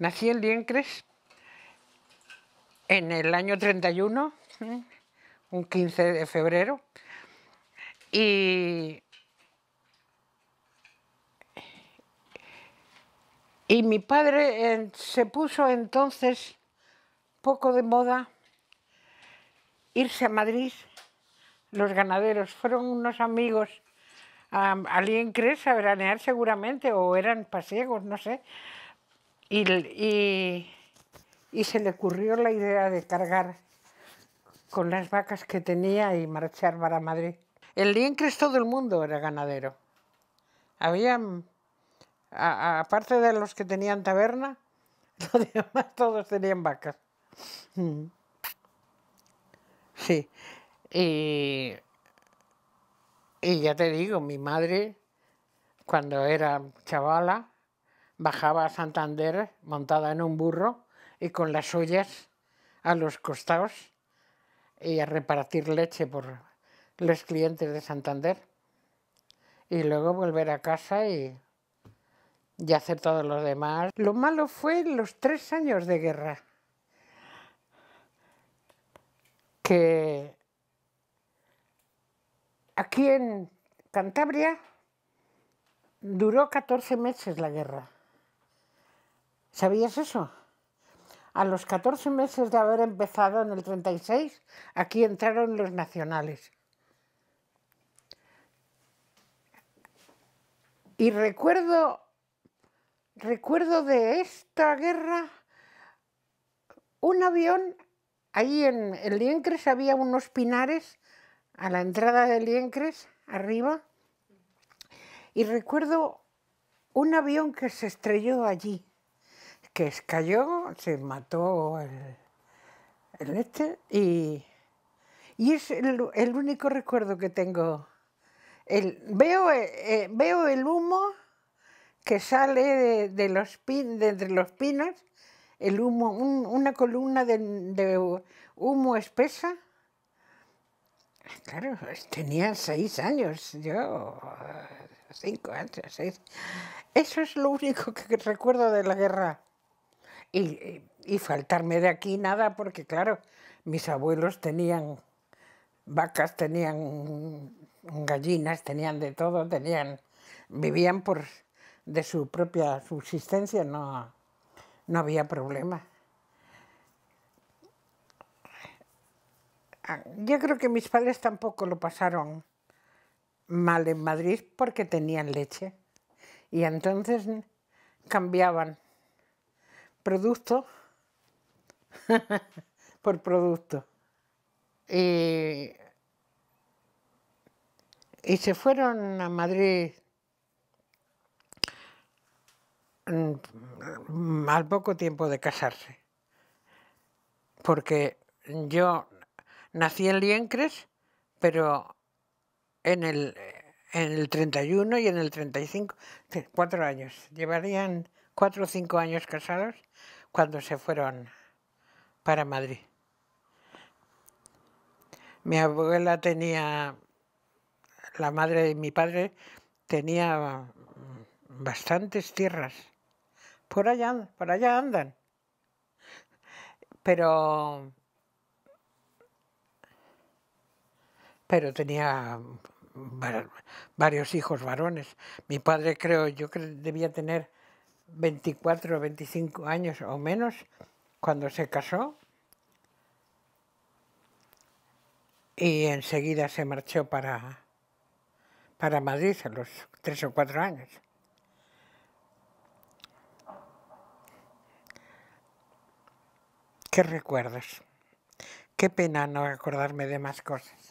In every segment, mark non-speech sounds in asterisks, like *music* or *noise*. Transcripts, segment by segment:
Nací en Liencres en el año 31, mm, un 15 de febrero, y, y mi padre se puso entonces poco de moda irse a Madrid. Los ganaderos fueron unos amigos a, a Liencres a veranear seguramente, o eran pasiegos, no sé y, se le ocurrió la idea de cargar con las vacas que tenía y marchar para Madrid. El es todo el mundo era ganadero. Había, aparte de los que tenían taberna, *laughs* los demás todos tenían vacas. Mm. Sí. y ya te digo, mi madre, cuando era chavala, bajaba a Santander montada en un burro y con las ollas a los costados y a repartir leche por los clientes de Santander. Y luego volver a casa y, hacer todo lo demás. Lo malo fue los tres años de guerra. Que aquí en Cantabria duró 14 meses la guerra. ¿Sabías eso? A los 14 meses de haber empezado en el 36, aquí entraron los nacionales. Y recuerdo, recuerdo de esta guerra un avión, ahí en, El Liencres había unos pinares a la entrada de Liencres, arriba, y recuerdo un avión que se estrelló allí que escayó, se mató el, el este y, es el, único recuerdo que tengo. El, veo, eh, eh, veo el humo que sale de, los pin, entre los pinos, el humo, una columna de, de, humo espesa. Claro, pues, tenía seis años, yo cinco años, seis. Eso es lo único que recuerdo de la guerra. Eh, y, faltarme de aquí nada, porque claro, mis abuelos tenían vacas, tenían gallinas, tenían de todo, tenían, vivían por de su propia subsistencia, no, no había problema. Ah, yo creo que mis padres tampoco lo pasaron mal en Madrid porque tenían leche y entonces cambiaban producto *laughs* por producto. Eh, y se fueron a Madrid mm, al poco tiempo de casarse. Porque yo nací en Liencres, pero en el, en el 31 y en el 35, cuatro años. Llevarían cuatro o cinco años casados cuando se fueron para Madrid. Mi abuela tenía, la madre de mi padre tenía bastantes tierras. Por allá, por allá andan. Pero, pero tenía varios hijos varones. Mi padre creo, yo creo, debía tener 24 o 25 años o menos cuando se casó y enseguida se marchó para, para Madrid a los tres o cuatro años. ¿Qué recuerdos, Qué pena no acordarme de más cosas.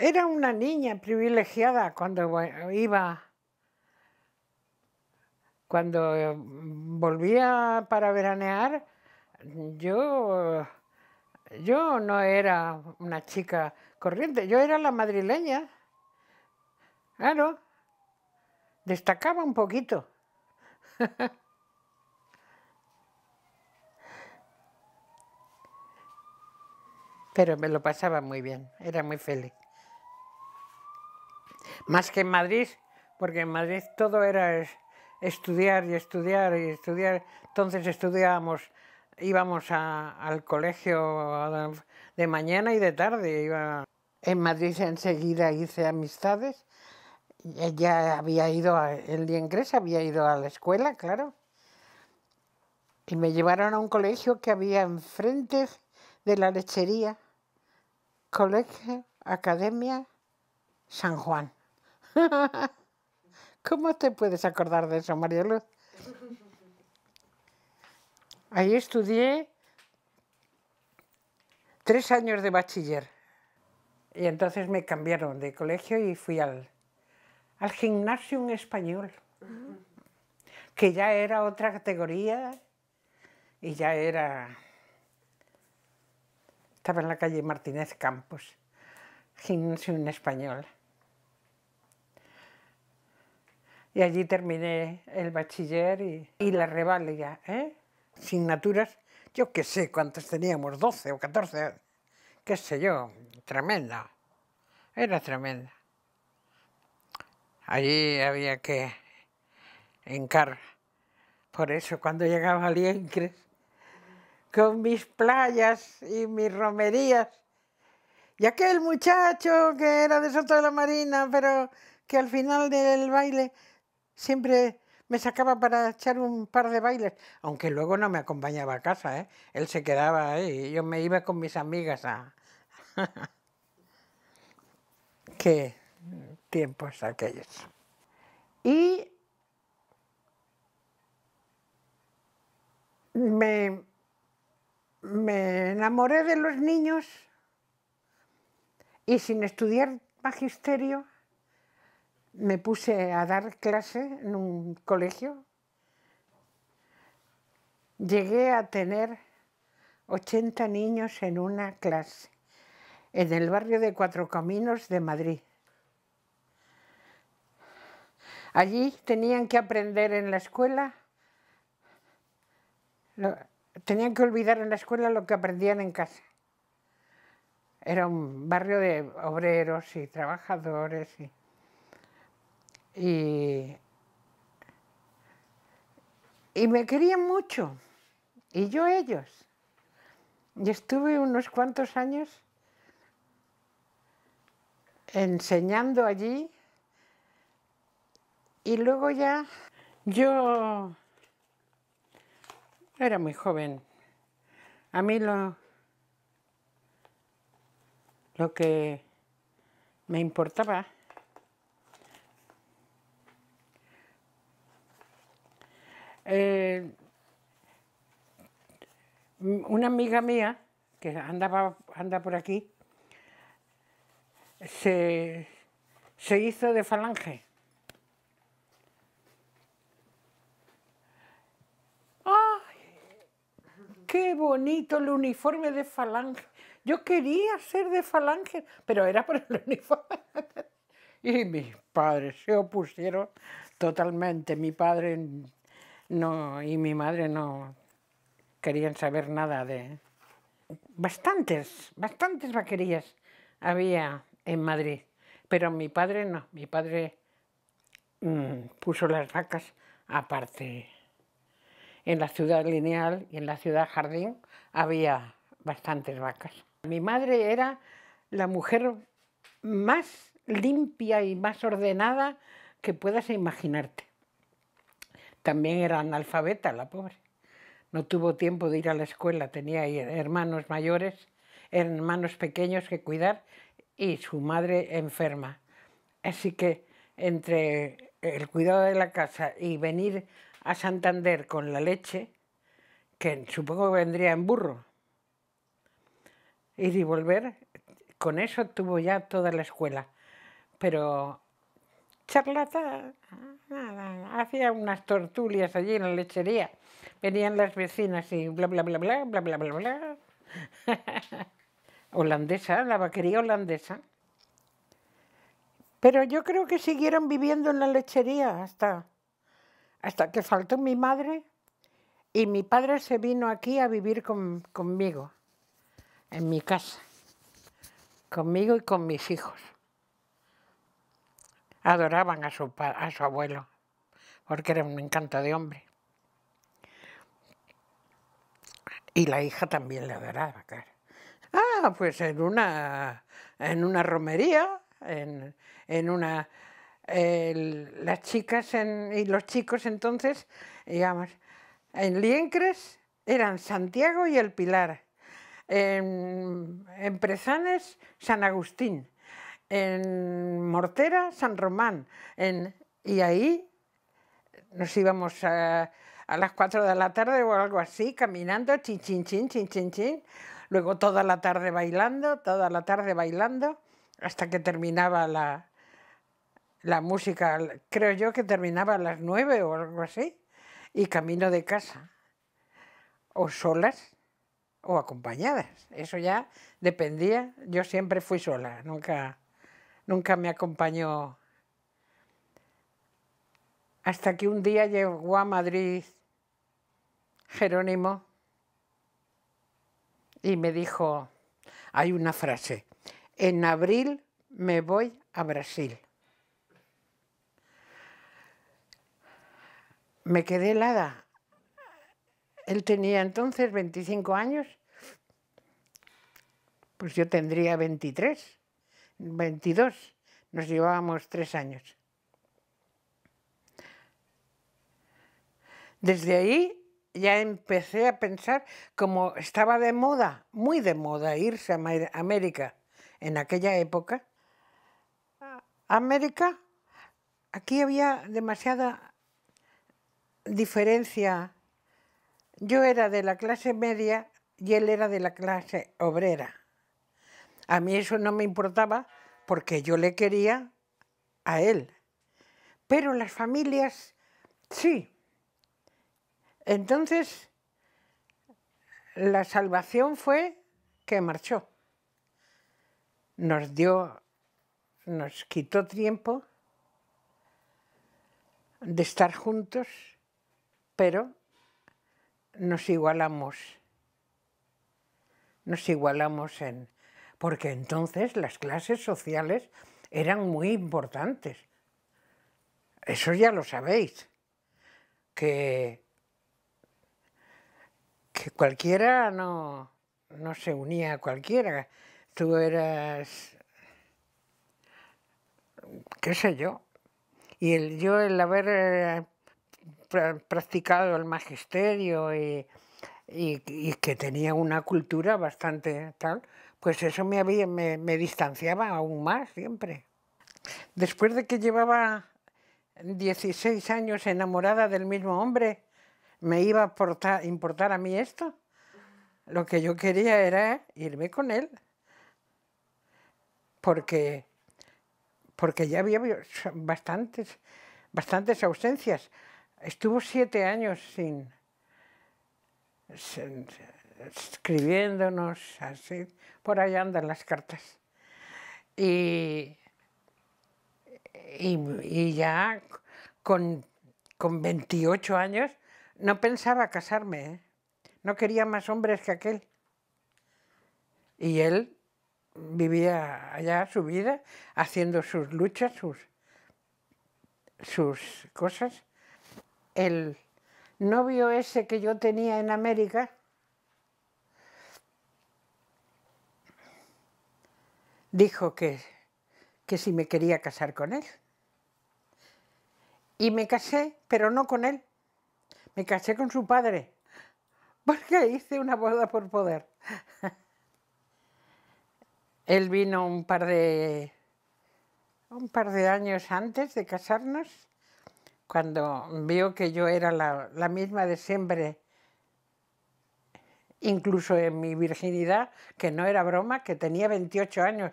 Era una niña privilegiada cuando iba, cuando mm, volvía para veranear, yo, yo no era una chica corriente, yo era la madrileña, claro, destacaba un poquito. *laughs* pero me lo pasaba muy bien, era muy feliz. Más que en Madrid, porque en Madrid todo era estudiar y estudiar y estudiar. Entonces estudiábamos, íbamos al colegio de mañana y de tarde. En Madrid enseguida hice amistades. Ella había ido, el día inglés había ido a la escuela, claro. Y me llevaron a un colegio que había enfrente de la lechería, Colegio Academia San Juan. *laughs* ¿Cómo te puedes acordar de eso, María Luz? Ahí estudié tres años de bachiller. Y entonces me cambiaron de colegio y fui al, al gimnasio español, que ya era otra categoría y ya era... Estaba en la calle Martínez Campos, gimnasio español. y allí terminé el bachiller y, la reválida. ¿eh? Asignaturas, yo qué sé cuántas teníamos, 12 o 14, qué sé yo, tremenda, era tremenda. Allí había que encar. Por eso cuando llegaba a Liencres, con mis playas y mis romerías, y aquel muchacho que era de Soto de la Marina, pero que al final del baile siempre me sacaba para echar un par de bailes, aunque luego no me acompañaba a casa, ¿eh? él se quedaba ahí y yo me iba con mis amigas a... *laughs* Qué tiempos aquellos. Y me, me enamoré de los niños y sin estudiar magisterio me puse a dar clase en un colegio. Llegué a tener 80 niños en una clase, en el barrio de Cuatro Caminos de Madrid. Allí tenían que aprender en la escuela, tenían que olvidar en la escuela lo que aprendían en casa. Era un barrio de obreros y trabajadores. Y, y, me querían mucho, y yo ellos. Y estuve unos cuantos años enseñando allí y luego ya yo era muy joven. A mí lo, lo que me importaba Eh, una amiga mía que andaba, anda por aquí, se, hizo de falange. ¡Ay, qué bonito el uniforme de falange. Yo quería ser de falange, pero era por el *laughs* uniforme. y mis padres se opusieron totalmente. Mi padre no, y mi madre no querían saber nada de... Bastantes, bastantes vaquerías había en Madrid, pero mi padre no, mi padre mm, puso las vacas aparte. En la ciudad lineal y en la ciudad jardín había bastantes vacas. Mi madre era la mujer más limpia y más ordenada que puedas imaginarte también era analfabeta, la pobre. No tuvo tiempo de ir a la escuela, tenía hermanos mayores, hermanos pequeños que cuidar y su madre enferma. Así que entre el cuidado de la casa y venir a Santander con la leche, que supongo que vendría en burro, y volver, con eso tuvo ya toda la escuela. Pero charlatán. Hacía unas tortulias allí en la lechería. Venían las vecinas y bla, bla, bla, bla, bla, bla, bla, bla. *laughs* holandesa, la vaquería holandesa. Pero yo creo que siguieron viviendo en la lechería hasta, hasta que faltó mi madre y mi padre se vino aquí a vivir conmigo, en mi casa, conmigo y con mis hijos adoraban a su, a su abuelo, porque era un encanto de hombre. Y la hija también le adoraba, claro. Ah, pues en una, en una romería, en, en una... las chicas y los chicos entonces, digamos, en Liencres eran Santiago y el Pilar, en, en San Agustín, en Mortera, San Román, en, y ahí nos íbamos a, las 4 de la tarde o algo así, caminando, chin, chin, chin, chin, chin, chin, luego toda la tarde bailando, toda la tarde bailando, hasta que terminaba la, la música, creo yo que terminaba a las nueve o algo así, y camino de casa, o solas o acompañadas, eso ya dependía, yo siempre fui sola, nunca nunca me acompañó. Hasta que un día llegó a Madrid Jerónimo y me dijo, hay una frase, en abril me voy a Brasil. Me quedé helada. Él tenía entonces 25 años, pues yo tendría 23. 22, nos llevábamos tres años. Desde ahí ya empecé a pensar, como estaba de moda, muy de moda irse a América en aquella época, América, aquí había demasiada diferencia. Yo era de la clase media y él era de la clase obrera. A mí eso no me importaba porque yo le quería a él. Pero las familias sí. Entonces, la salvación fue que marchó. Nos dio, nos quitó tiempo de estar juntos, pero nos igualamos. Nos igualamos en, porque entonces las clases sociales eran muy importantes. Eso ya lo sabéis, que, que cualquiera no, no se unía a cualquiera. Tú eras, qué sé yo, y yo el haber eh, practicado el magisterio y que tenía una cultura bastante tal, pues eso me, había, me, distanciaba aún más siempre. Después de que llevaba 16 años enamorada del mismo hombre, ¿me iba a importar a mí esto? Lo que yo quería era irme con él, porque, porque ya había bastantes, bastantes ausencias. Estuvo siete años sin escribiéndonos, así, por allá andan las cartas. Y, y, ya con, 28 años no pensaba casarme, ¿eh? no quería más hombres que aquel. Y él vivía allá su vida, haciendo sus luchas, sus, sus cosas. El novio ese que yo tenía en América, dijo que, si me quería casar con él. Y me casé, pero no con él. Me casé con su padre, porque hice una boda por poder. *laughs* Él vino un par de un par de años antes de casarnos, cuando vio que yo era la, la misma de siempre incluso en mi virginidad, que no era broma, que tenía 28 años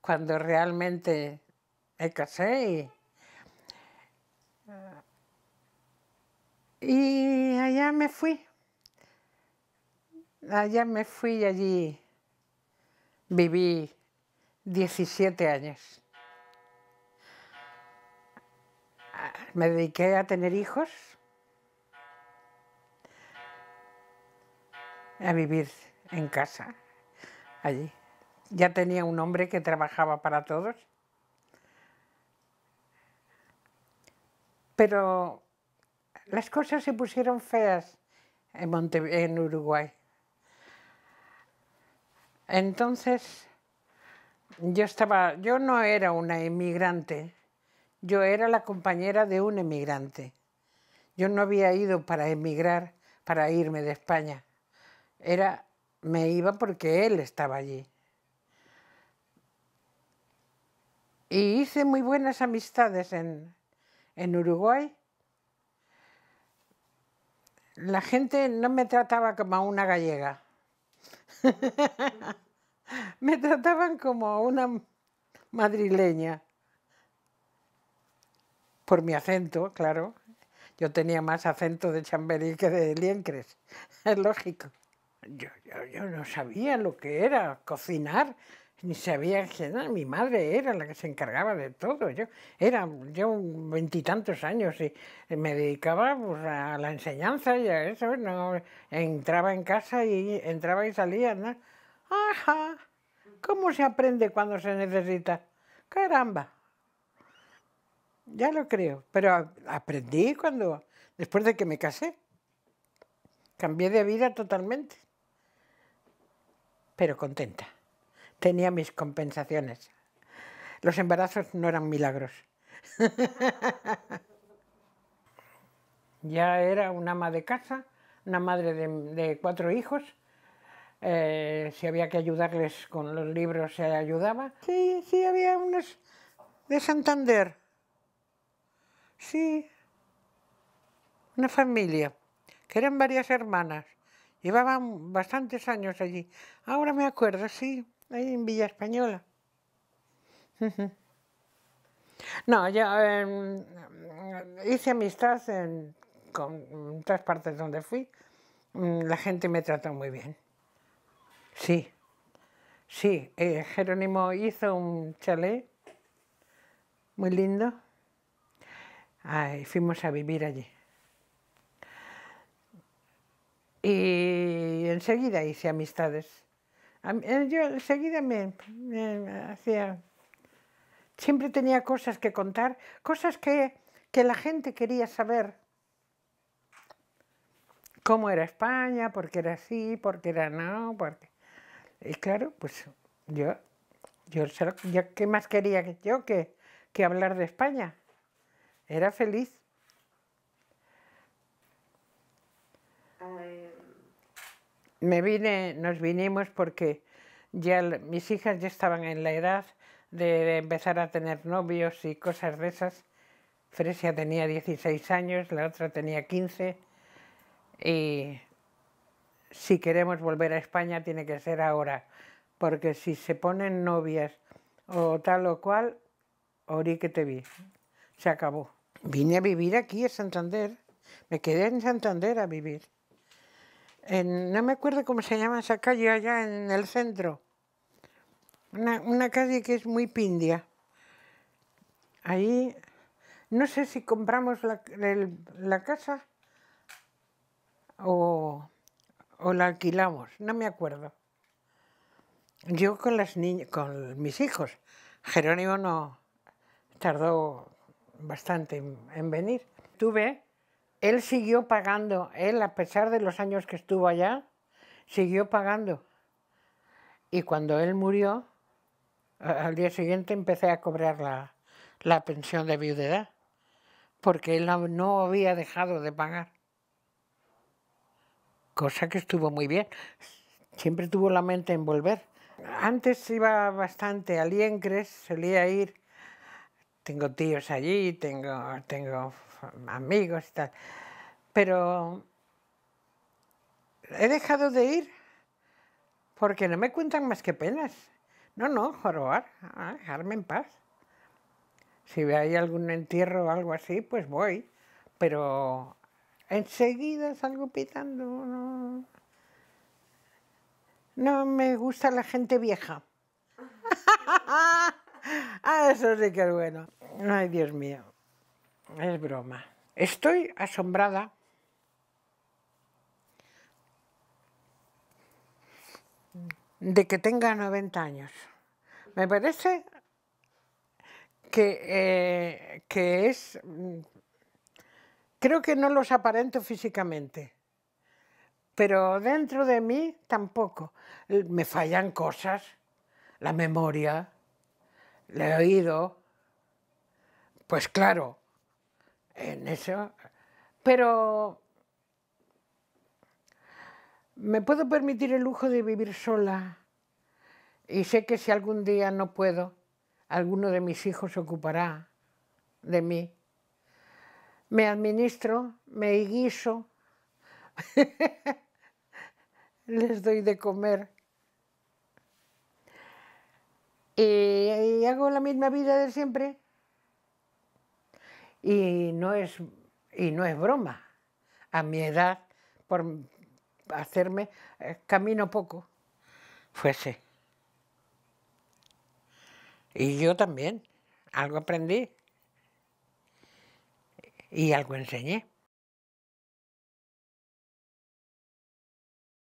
cuando realmente me casé y, y allá me fui. Allá me fui y allí viví 17 años. Ah, me dediqué a tener hijos. a vivir en casa, allí. Ya tenía un hombre que trabajaba para todos. Pero las cosas se pusieron feas en, en Uruguay. Entonces, yo estaba, yo no era una emigrante, yo era la compañera de un emigrante. Yo no había ido para emigrar, para irme de España era, me iba porque él estaba allí. Y hice muy buenas amistades en, en Uruguay. La gente no me trataba como a una gallega. *laughs* me trataban como a una madrileña. Por mi acento, claro. Yo tenía más acento de Chamberí que de Liencres, *laughs* es lógico yo, no sabía lo que era cocinar, ni sabía nada. Mi madre era la que se encargaba de todo. Yo era yo veintitantos años y me dedicaba pues, a la enseñanza y a eso. No, entraba en casa y entraba y salía. ¿no? Ajá, ¿cómo se aprende cuando se necesita? Caramba. Ya lo creo, pero aprendí cuando, después de que me casé, cambié de vida totalmente pero contenta. Tenía mis compensaciones. Los embarazos no eran milagros. *laughs* ya era una ama de casa, una madre de, cuatro hijos. Eh, si había que ayudarles con los libros, se ayudaba. Sí, sí, había unos de Santander. Sí, una familia, que eran varias hermanas. Llevaba bastantes años allí. Ahora me acuerdo, sí, ahí en Villa Española. No, yo em, hice amistad en, con, partes donde fui. Mm, la gente me trató muy bien. Sí, sí. Eh, Jerónimo hizo un chalet muy lindo. Ay, fuimos a vivir allí y enseguida hice amistades. Eh, yo enseguida me, hacía... Siempre tenía cosas que contar, cosas que, la gente quería saber. Cómo era España, por qué era así, por qué era no, Y claro, pues yo, yo, ¿qué más quería yo que, que hablar de España? Era feliz. Ah, me vine, nos vinimos porque ya mis hijas ya estaban en la edad de empezar a tener novios y cosas de esas. Fresia tenía 16 años, la otra tenía 15 y si queremos volver a España tiene que ser ahora, porque si se ponen novias o tal o cual, orí que te vi, se acabó. Vine a vivir aquí a Santander, me quedé en Santander a vivir no me acuerdo cómo se llama esa calle allá en el centro. Una, calle que es muy pindia. Ahí, no sé si compramos la, casa o, la alquilamos, no me acuerdo. Yo con, las con mis hijos. Jerónimo no tardó bastante en, en venir. Tuve él siguió pagando, él a pesar de los años que estuvo allá, siguió pagando. Y cuando él murió, al día siguiente empecé a cobrar la, pensión de viudedad, porque él no, había dejado de pagar. Cosa que estuvo muy bien. Siempre tuvo la mente en volver. Antes iba bastante a Liencres, solía ir. Tengo tíos allí, tengo, tengo amigos y tal. Pero he dejado de ir porque no me cuentan más que penas. No, no, jorobar, ah, dejarme en paz. Si hay algún entierro o algo así, pues voy. Pero enseguida salgo pitando. No, no me gusta la gente vieja. *laughs* ah, eso sí que es bueno. Ay, Dios mío es broma. Estoy asombrada de que tenga 90 años. Me parece eh, que, es... Creo que no los aparento físicamente, pero dentro de mí tampoco. Me fallan cosas, la memoria, el oído. Pues claro, en eso, pero me puedo permitir el lujo de vivir sola y sé que si algún día no puedo, alguno de mis hijos se ocupará de mí. Me administro, me guiso, *laughs* les doy de comer. y hago la misma vida de siempre. Y no es, y no es broma. A mi edad, por hacerme, eh, camino poco. Fuese. Y yo también. Algo aprendí. Y algo enseñé.